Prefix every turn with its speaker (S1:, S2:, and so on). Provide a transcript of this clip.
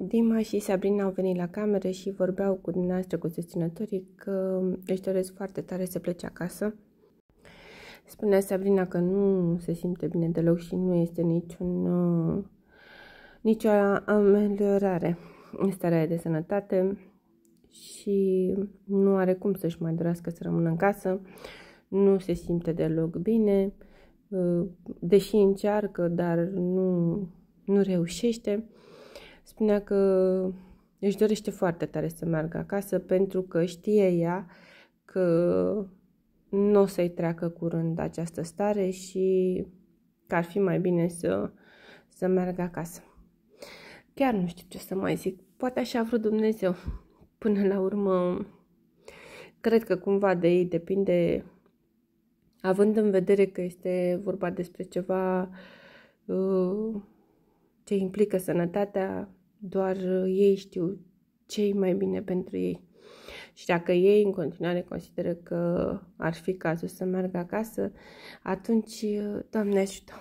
S1: Dima și Sabrina au venit la cameră și vorbeau cu dumneavoastră, cu susținătorii, că își doresc foarte tare să plece acasă. Spunea Sabrina că nu se simte bine deloc și nu este niciun, uh, nicio ameliorare în starea de sănătate și nu are cum să-și mai dorească să rămână în casă, nu se simte deloc bine, uh, deși încearcă, dar nu, nu reușește spunea că își dorește foarte tare să meargă acasă pentru că știe ea că nu o să-i treacă curând această stare și că ar fi mai bine să, să meargă acasă. Chiar nu știu ce să mai zic. Poate așa a vrut Dumnezeu. Până la urmă, cred că cumva de ei depinde, având în vedere că este vorba despre ceva uh, ce implică sănătatea, doar uh, ei știu ce e mai bine pentru ei. Și dacă ei în continuare consideră că ar fi cazul să meargă acasă, atunci, uh, Doamne ajută!